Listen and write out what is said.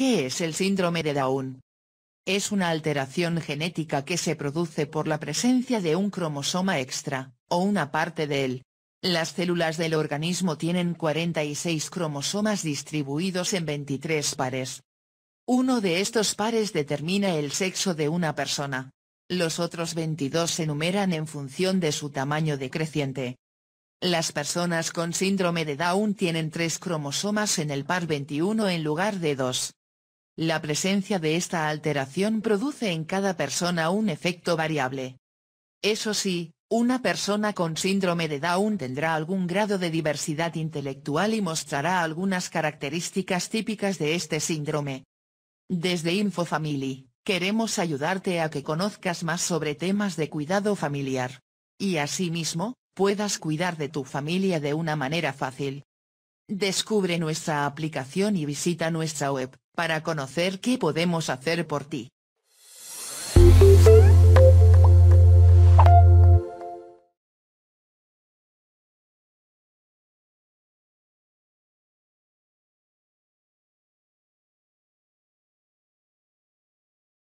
¿Qué es el síndrome de Down? Es una alteración genética que se produce por la presencia de un cromosoma extra, o una parte de él. Las células del organismo tienen 46 cromosomas distribuidos en 23 pares. Uno de estos pares determina el sexo de una persona. Los otros 22 se numeran en función de su tamaño decreciente. Las personas con síndrome de Down tienen tres cromosomas en el par 21 en lugar de dos. La presencia de esta alteración produce en cada persona un efecto variable. Eso sí, una persona con síndrome de Down tendrá algún grado de diversidad intelectual y mostrará algunas características típicas de este síndrome. Desde InfoFamily, queremos ayudarte a que conozcas más sobre temas de cuidado familiar. Y asimismo, puedas cuidar de tu familia de una manera fácil. Descubre nuestra aplicación y visita nuestra web para conocer qué podemos hacer por ti.